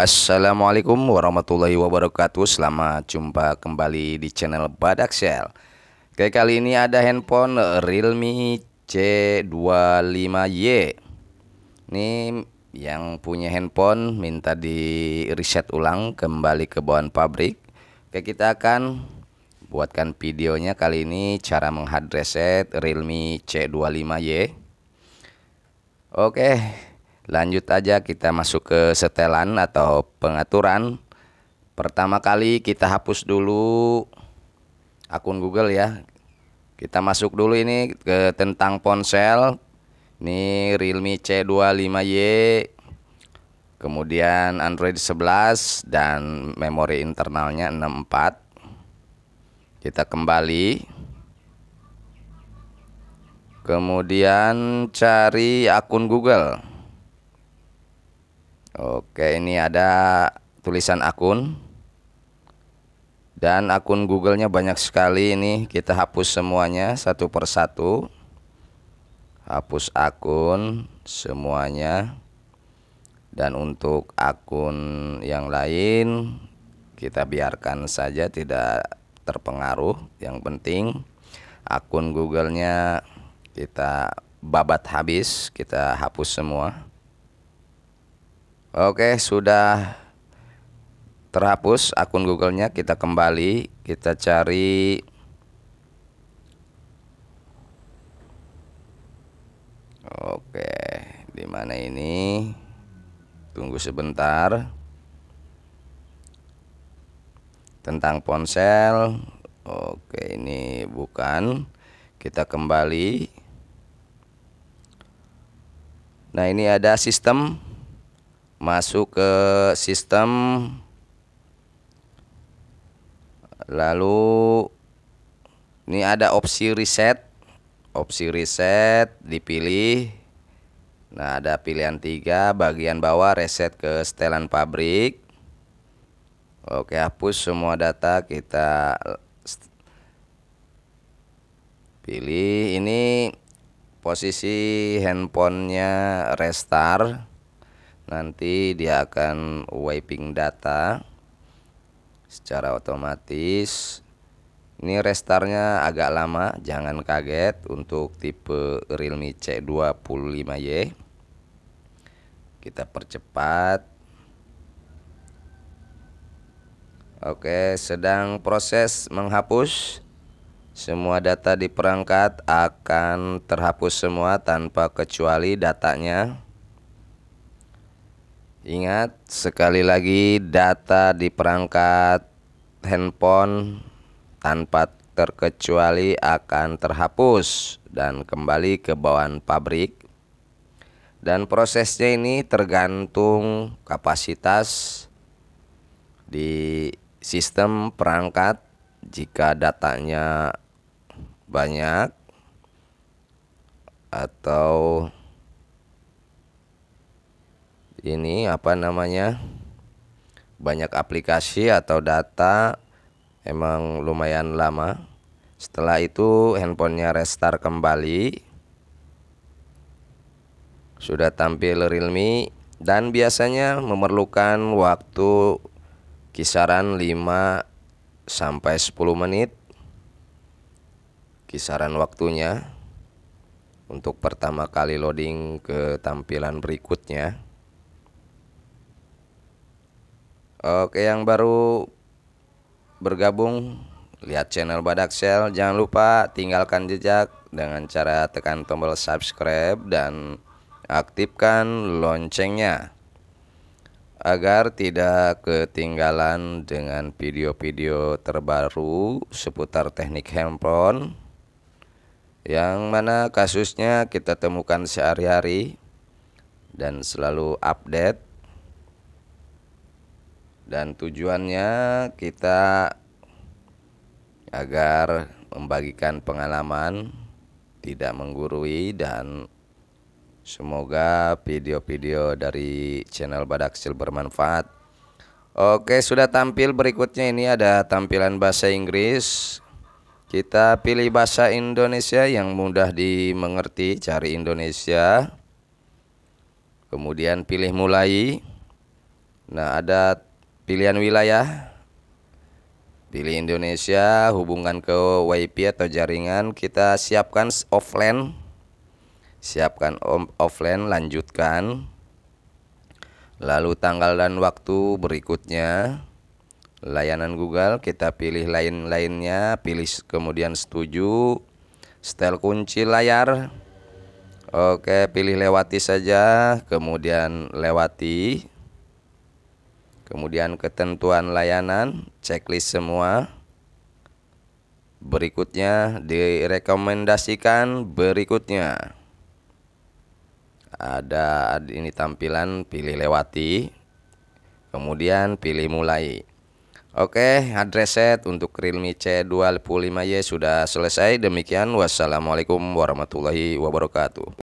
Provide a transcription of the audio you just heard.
Assalamualaikum warahmatullahi wabarakatuh Selamat jumpa kembali di channel Badak Shell Oke kali ini ada handphone Realme C25Y Ini yang punya handphone minta di reset ulang kembali ke bawaan pabrik Oke kita akan buatkan videonya kali ini cara menghard reset Realme C25Y Oke Lanjut aja kita masuk ke setelan atau pengaturan. Pertama kali kita hapus dulu akun Google ya. Kita masuk dulu ini ke tentang ponsel. Ini Realme C25Y. Kemudian Android 11 dan memori internalnya 64. Kita kembali. Kemudian cari akun Google. Oke, ini ada tulisan akun. Dan akun Google-nya banyak sekali ini kita hapus semuanya satu persatu. Hapus akun semuanya. Dan untuk akun yang lain kita biarkan saja tidak terpengaruh. Yang penting akun Google-nya kita babat habis, kita hapus semua. Oke, sudah terhapus akun Google-nya. Kita kembali, kita cari Oke, di mana ini? Tunggu sebentar. Tentang ponsel. Oke, ini bukan. Kita kembali. Nah, ini ada sistem masuk ke sistem lalu ini ada opsi reset opsi reset dipilih nah ada pilihan tiga bagian bawah reset ke setelan pabrik oke hapus semua data kita pilih ini posisi handphonenya restart nanti dia akan wiping data secara otomatis ini restarnya agak lama jangan kaget untuk tipe Realme C25Y kita percepat Oke sedang proses menghapus semua data di perangkat akan terhapus semua tanpa kecuali datanya Ingat sekali lagi data di perangkat handphone tanpa terkecuali akan terhapus dan kembali ke bawaan pabrik. Dan prosesnya ini tergantung kapasitas di sistem perangkat jika datanya banyak atau ini apa namanya banyak aplikasi atau data emang lumayan lama setelah itu handphonenya restart kembali sudah tampil realme dan biasanya memerlukan waktu kisaran 5 sampai 10 menit kisaran waktunya untuk pertama kali loading ke tampilan berikutnya Oke eh, yang baru bergabung lihat channel Badak Shell jangan lupa tinggalkan jejak dengan cara tekan tombol subscribe dan aktifkan loncengnya agar tidak ketinggalan dengan video-video terbaru seputar teknik handphone yang mana kasusnya kita temukan sehari-hari dan selalu update dan tujuannya kita agar membagikan pengalaman, tidak menggurui dan semoga video-video dari channel Badak bermanfaat. Oke, sudah tampil berikutnya ini ada tampilan bahasa Inggris. Kita pilih bahasa Indonesia yang mudah dimengerti, cari Indonesia. Kemudian pilih mulai. Nah, ada pilihan wilayah pilih Indonesia hubungkan ke WIP atau jaringan kita siapkan offline siapkan offline lanjutkan lalu tanggal dan waktu berikutnya layanan Google kita pilih lain-lainnya pilih kemudian setuju setel kunci layar Oke pilih lewati saja kemudian lewati kemudian ketentuan layanan, checklist semua. Berikutnya direkomendasikan berikutnya. Ada ini tampilan pilih lewati, kemudian pilih mulai. Oke, address set untuk Realme C25Y sudah selesai. Demikian, wassalamualaikum warahmatullahi wabarakatuh.